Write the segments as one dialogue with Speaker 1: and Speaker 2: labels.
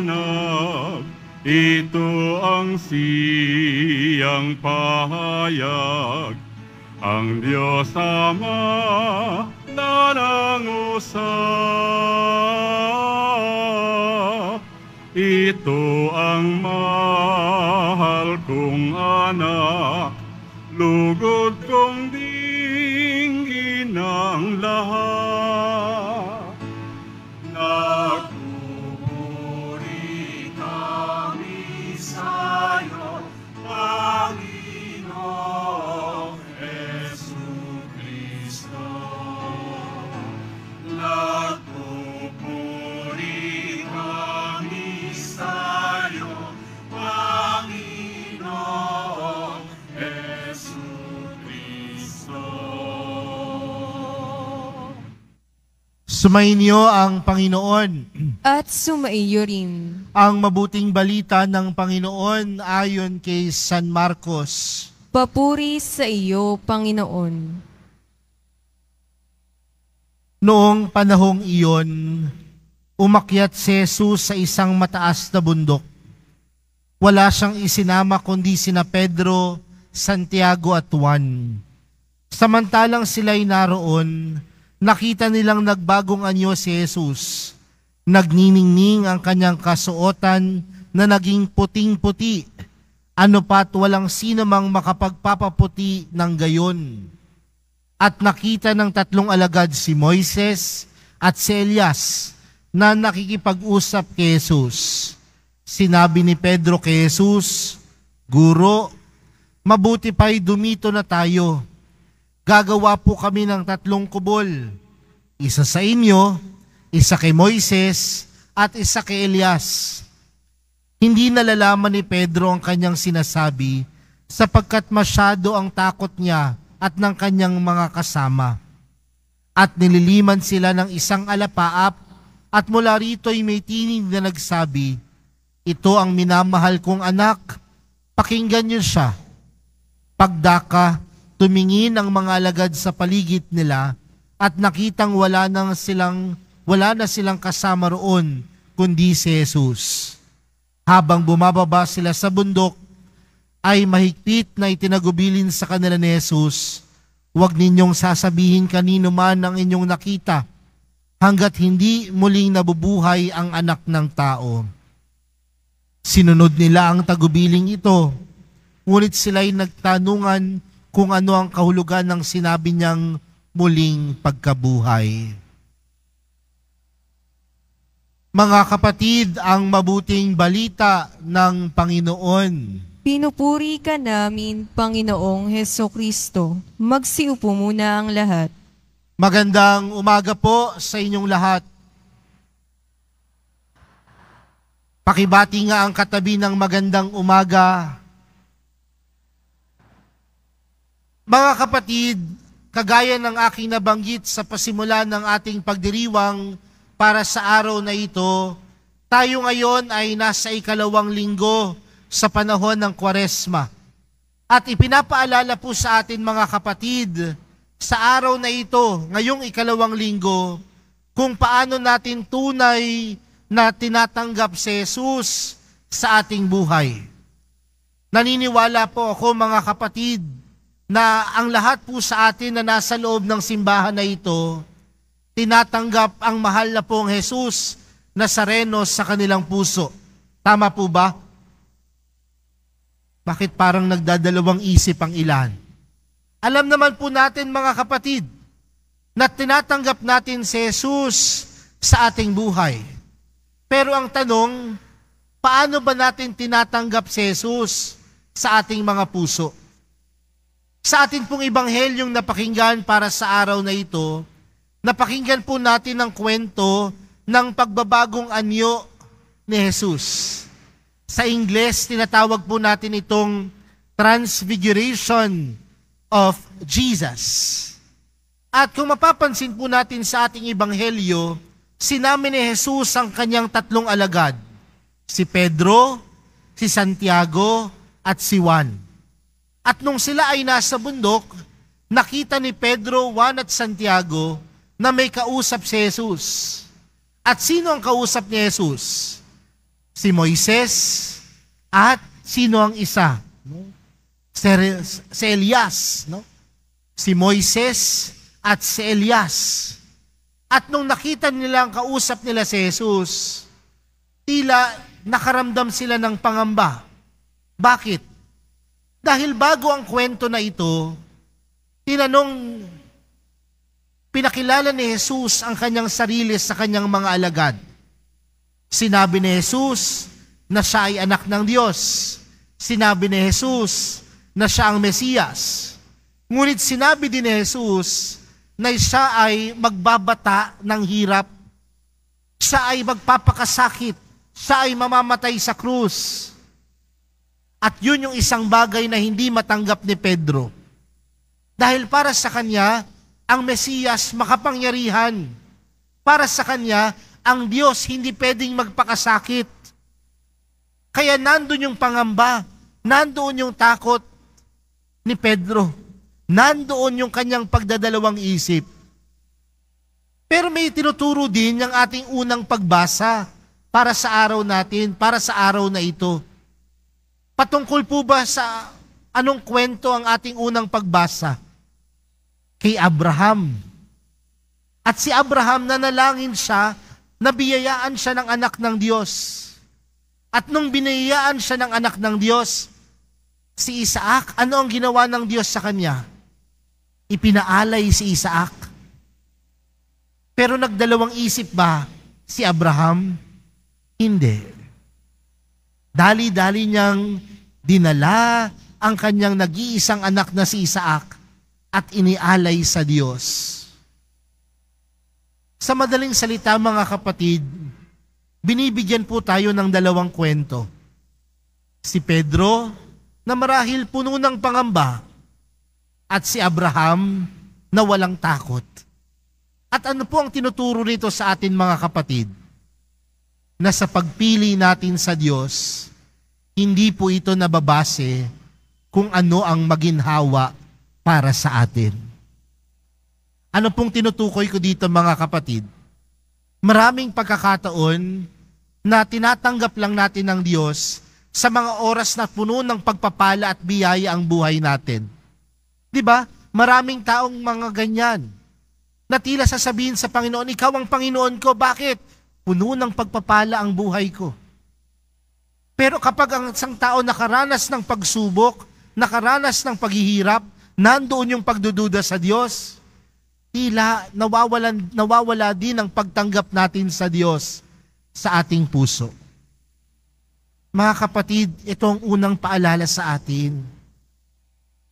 Speaker 1: anak, ito ang siyang pahayag. Ang Diyos Ama na nangusap. Ito ang mahal kong anak, lugod Sumainyo ang Panginoon. At sumaiyo rin. Ang mabuting balita ng Panginoon ayon kay San Marcos. Papuri sa iyo, Panginoon. Noong panahong iyon, umakyat si Jesus sa isang mataas na bundok. Wala siyang isinama kundi sina Pedro, Santiago at Juan. Samantalang sila'y naroon, nakita nilang nagbagong anyo si Jesus. Nagniningning ang kanyang kasuotan na naging puting-puti. Ano pa't walang sino mang makapagpapaputi ng gayon. At nakita ng tatlong alagad si Moises at si Elias na nakikipag-usap kay Jesus. Sinabi ni Pedro kay Jesus, Guro, mabuti pa'y dumito na tayo gagawa po kami ng tatlong kubol. Isa sa inyo, isa kay Moises, at isa kay Elias. Hindi nalalaman ni Pedro ang kanyang sinasabi sapagkat masyado ang takot niya at ng kanyang mga kasama. At nililiman sila ng isang alapaap at mula rito'y may tinig na nagsabi, Ito ang minamahal kong anak, pakinggan niyo siya. Pagdaka, Tumingin ang mga alagad sa paligid nila at nakitang wala nang silang wala na silang kasama roon kundi si Jesus. Habang bumababa sila sa bundok, ay mahigpit na itinagubilin sa kanila ni Jesus, huwag ninyong sasabihin kanino man ang inyong nakita hanggat hindi muling nabubuhay ang anak ng tao. Sinunod nila ang tagubiling ito, ngunit sila'y nagtanungan kung ano ang kahulugan ng sinabi niyang muling pagkabuhay. Mga kapatid, ang mabuting balita ng Panginoon. Pinupuri ka namin, Panginoong Heso Kristo. Magsiupo muna ang lahat. Magandang umaga po sa inyong lahat. Pakibati nga ang katabi ng magandang umaga Mga kapatid, kagaya ng aking nabanggit sa pasimula ng ating pagdiriwang para sa araw na ito, tayo ngayon ay nasa ikalawang linggo sa panahon ng Kwaresma. At ipinapaalala po sa atin mga kapatid, sa araw na ito, ngayong ikalawang linggo, kung paano natin tunay na tinatanggap si Jesus sa ating buhay. Naniniwala po ako mga kapatid na ang lahat po sa atin na nasa loob ng simbahan na ito, tinatanggap ang mahal na pong Jesus Nazareno sa kanilang puso. Tama po ba? Bakit parang nagdadalawang isip ang ilan? Alam naman po natin mga kapatid na tinatanggap natin si Jesus sa ating buhay. Pero ang tanong, paano ba natin tinatanggap si Jesus sa ating mga puso? Sa atin pong ibanghelyong napakinggan para sa araw na ito, napakinggan po natin ang kwento ng pagbabagong anyo ni Jesus. Sa Ingles, tinatawag po natin itong Transfiguration of Jesus. At kung mapapansin po natin sa ating ibanghelyo, sinami ni Jesus ang kanyang tatlong alagad, si Pedro, si Santiago, at si Juan. At nung sila ay nasa bundok, nakita ni Pedro, Juan at Santiago na may kausap si Jesus. At sino ang kausap ni Jesus? Si Moises at sino ang isa? Si, si Elias, no? Si Moises at si Elias. At nung nakita nila ang kausap nila si Jesus, tila nakaramdam sila ng pangamba. Bakit? Dahil bago ang kwento na ito, tinanong, pinakilala ni Jesus ang kanyang sarili sa kanyang mga alagad. Sinabi ni Jesus na siya ay anak ng Diyos. Sinabi ni Jesus na siya ang Mesiyas. Ngunit sinabi din ni Jesus na siya ay magbabata ng hirap. Siya ay magpapakasakit. Siya ay mamamatay sa krus at yun yung isang bagay na hindi matanggap ni Pedro. Dahil para sa kanya, ang Mesiyas makapangyarihan. Para sa kanya, ang Diyos hindi pwedeng magpakasakit. Kaya nandoon yung pangamba, nandoon yung takot ni Pedro. Nandoon yung kanyang pagdadalawang isip. Pero may tinuturo din yung ating unang pagbasa para sa araw natin, para sa araw na ito. Patungkol po ba sa anong kwento ang ating unang pagbasa? Kay Abraham. At si Abraham na nalangin siya, nabiyayaan siya ng anak ng Diyos. At nung binayaan siya ng anak ng Diyos, si Isaac, ano ang ginawa ng Diyos sa kanya? Ipinaalay si Isaac. Pero nagdalawang isip ba si Abraham? Hindi. Dali-dali niyang dinala ang kanyang nag-iisang anak na si Isaac at inialay sa Diyos. Sa madaling salita mga kapatid, binibigyan po tayo ng dalawang kwento. Si Pedro, na marahil puno ng pangamba, at si Abraham, na walang takot. At ano po ang tinuturo nito sa atin mga kapatid? Na sa pagpili natin sa Diyos, hindi po ito nababase kung ano ang maginhawa para sa atin. Ano pong tinutukoy ko dito mga kapatid? Maraming pagkakataon na tinatanggap lang natin ng Diyos sa mga oras na puno ng pagpapala at biyaya ang buhay natin. 'Di ba? Maraming taong mga ganyan na tila sasabihin sa Panginoon, ikaw ang Panginoon ko, bakit? Puno ng pagpapala ang buhay ko. Pero kapag ang isang tao nakaranas ng pagsubok, nakaranas ng paghihirap, nandoon yung pagdududa sa Diyos, tila nawawalan, nawawala din ang pagtanggap natin sa Diyos sa ating puso. Mga kapatid, ito ang unang paalala sa atin.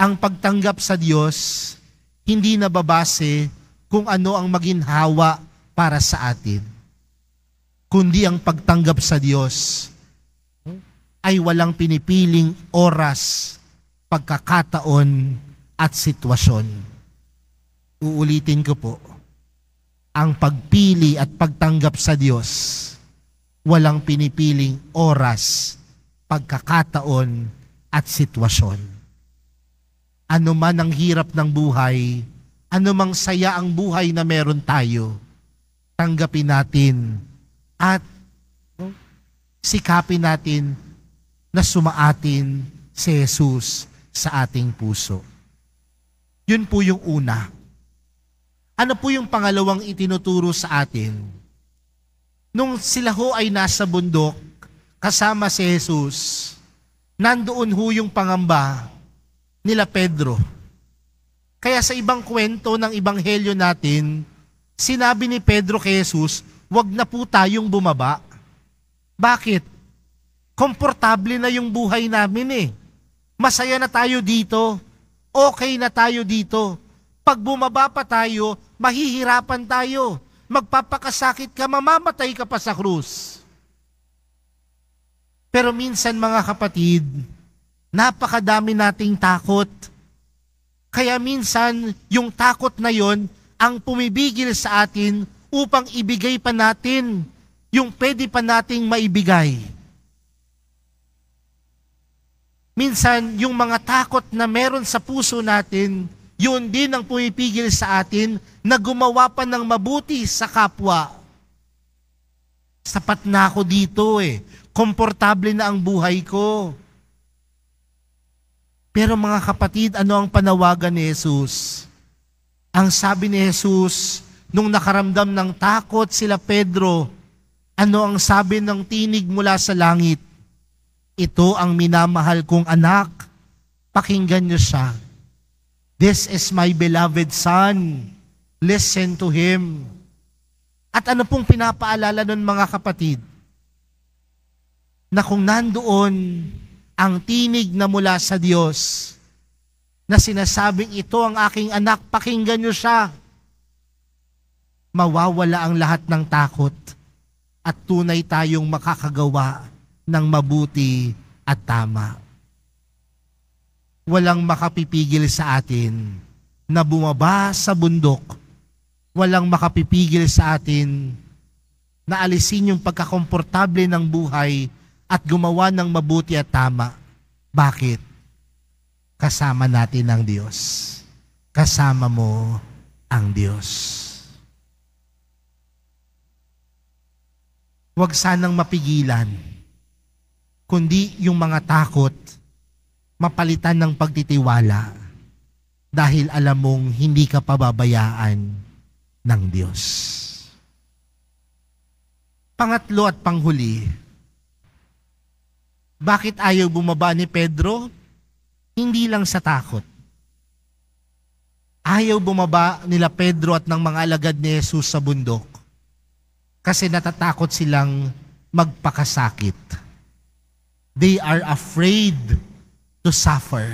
Speaker 1: Ang pagtanggap sa Diyos, hindi nababase kung ano ang maginhawa para sa atin, kundi ang pagtanggap sa Diyos ay walang pinipiling oras, pagkakataon at sitwasyon. Uulitin ko po, ang pagpili at pagtanggap sa Diyos, walang pinipiling oras, pagkakataon at sitwasyon. Ano man ang hirap ng buhay, anumang saya ang buhay na meron tayo, tanggapin natin at sikapin natin na sumaatin si Jesus sa ating puso. Yun po yung una. Ano po yung pangalawang itinuturo sa atin? Nung sila ho ay nasa bundok, kasama si Jesus, nandoon ho yung pangamba nila Pedro. Kaya sa ibang kwento ng ibanghelyo natin, sinabi ni Pedro kay Jesus, wag na po tayong bumaba. Bakit? komportable na yung buhay namin eh. Masaya na tayo dito. Okay na tayo dito. Pag bumaba pa tayo, mahihirapan tayo. Magpapakasakit ka, mamamatay ka pa sa krus. Pero minsan mga kapatid, napakadami nating takot. Kaya minsan, yung takot na yon ang pumibigil sa atin upang ibigay pa natin yung pwede pa nating maibigay minsan yung mga takot na meron sa puso natin, yun din ang pumipigil sa atin na gumawa pa ng mabuti sa kapwa. Sapat na ako dito eh. Komportable na ang buhay ko. Pero mga kapatid, ano ang panawagan ni Jesus? Ang sabi ni Jesus, nung nakaramdam ng takot sila Pedro, ano ang sabi ng tinig mula sa langit? Ito ang minamahal kong anak. Pakinggan niyo siya. This is my beloved son. Listen to him. At ano pong pinapaalala nun mga kapatid? Na kung nandoon ang tinig na mula sa Diyos, na sinasabing ito ang aking anak, pakinggan niyo siya. Mawawala ang lahat ng takot at tunay tayong makakagawa ng mabuti at tama. Walang makapipigil sa atin na bumaba sa bundok. Walang makapipigil sa atin na alisin yung pagkakomportable ng buhay at gumawa ng mabuti at tama. Bakit? Kasama natin ang Diyos. Kasama mo ang Diyos. Huwag sanang mapigilan kundi yung mga takot mapalitan ng pagtitiwala dahil alam mong hindi ka pababayaan ng Diyos. Pangatlo at panghuli, bakit ayaw bumaba ni Pedro? Hindi lang sa takot. Ayaw bumaba nila Pedro at ng mga alagad ni Jesus sa bundok kasi natatakot silang magpakasakit They are afraid to suffer.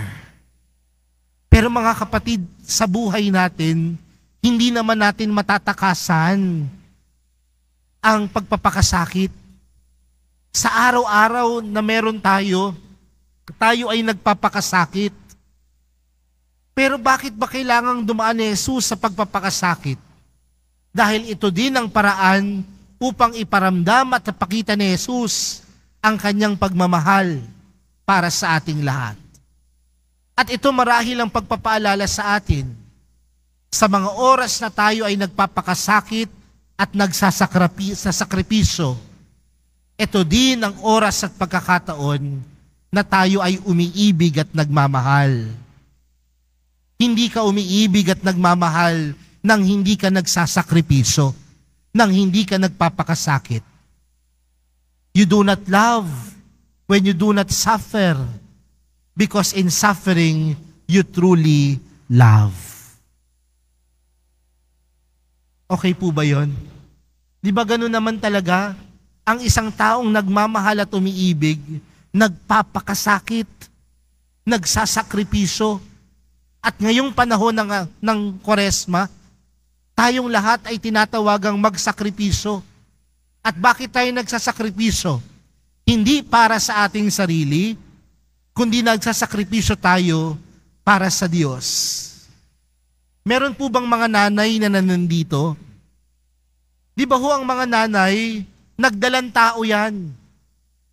Speaker 1: Pero mga kapatid, sa buhay natin, hindi naman natin matatakasan ang pagpapakasakit. Sa araw-araw na meron tayo, tayo ay nagpapakasakit. Pero bakit ba kailangang dumaan ni Jesus sa pagpapakasakit? Dahil ito din ang paraan upang iparamdam at napakita ni Jesus ang kanyang pagmamahal para sa ating lahat. At ito marahil ang pagpapaalala sa atin sa mga oras na tayo ay nagpapakasakit at nagsasakripiso. Ito din ang oras at pagkakataon na tayo ay umiibig at nagmamahal. Hindi ka umiibig at nagmamahal nang hindi ka nagsasakripiso, nang hindi ka nagpapakasakit You do not love when you do not suffer because in suffering, you truly love. Okay po ba yon? Di ba ganun naman talaga? Ang isang taong nagmamahal at umiibig, nagpapakasakit, nagsasakripiso, at ngayong panahon ng, ng koresma, tayong lahat ay tinatawagang magsakripiso at bakit tayo nagsasakripisyo? Hindi para sa ating sarili, kundi nagsasakripisyo tayo para sa Diyos. Meron po bang mga nanay na nandito? Di ba ho ang mga nanay, nagdalang tao yan?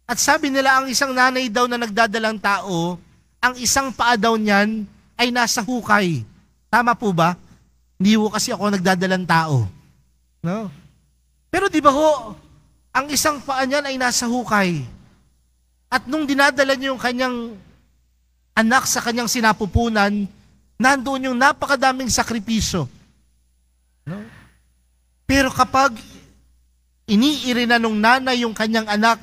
Speaker 1: At sabi nila ang isang nanay daw na nagdadalang tao, ang isang paa daw niyan ay nasa hukay. Tama po ba? Hindi po kasi ako nagdadalang tao. No? Pero di ba ho, ang isang paa niyan ay nasa hukay. At nung dinadala niya yung kanyang anak sa kanyang sinapupunan, nandoon yung napakadaming sakripisyo. No? Pero kapag iniiri na nung nanay yung kanyang anak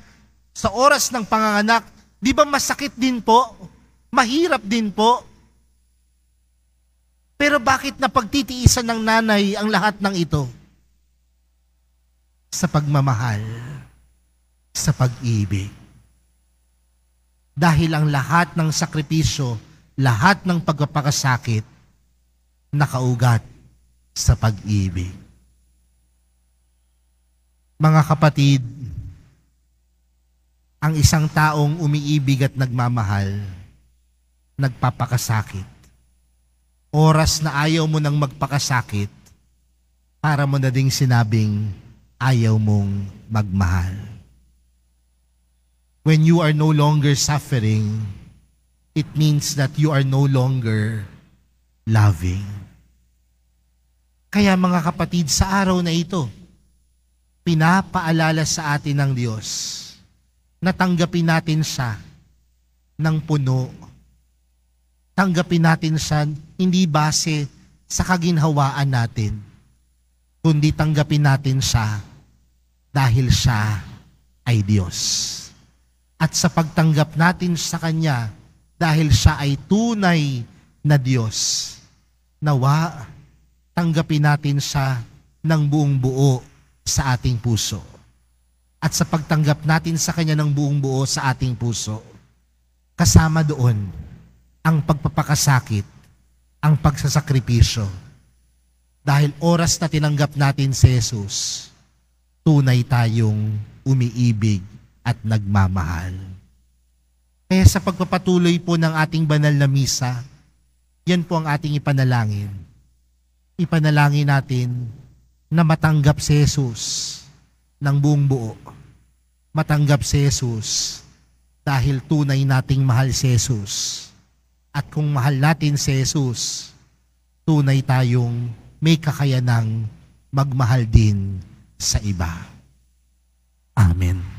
Speaker 1: sa oras ng panganganak, di ba masakit din po? Mahirap din po? Pero bakit na pagtitiisan ng nanay ang lahat ng ito? sa pagmamahal, sa pag-ibig. Dahil ang lahat ng sakripisyo, lahat ng pagpapakasakit, nakaugat sa pag-ibig. Mga kapatid, ang isang taong umiibig at nagmamahal, nagpapakasakit. Oras na ayaw mo nang magpakasakit, para mo na ding sinabing ayaw mong magmahal. When you are no longer suffering, it means that you are no longer loving. Kaya mga kapatid, sa araw na ito, pinapaalala sa atin ng Diyos na tanggapin natin siya ng puno. Tanggapin natin siya hindi base sa kaginhawaan natin, kundi tanggapin natin siya dahil siya ay Diyos. At sa pagtanggap natin sa Kanya dahil siya ay tunay na Diyos, nawa tanggapin natin siya ng buong buo sa ating puso. At sa pagtanggap natin sa Kanya ng buong buo sa ating puso, kasama doon ang pagpapakasakit, ang pagsasakripisyo. Dahil oras na tinanggap natin si Jesus, tunay tayong umiibig at nagmamahal. Kaya sa pagpapatuloy po ng ating banal na misa, yan po ang ating ipanalangin. Ipanalangin natin na matanggap si Jesus ng buong buo. Matanggap si Jesus dahil tunay nating mahal si Jesus. At kung mahal natin si Jesus, tunay tayong may kakayanang magmahal din sa iba. Amen.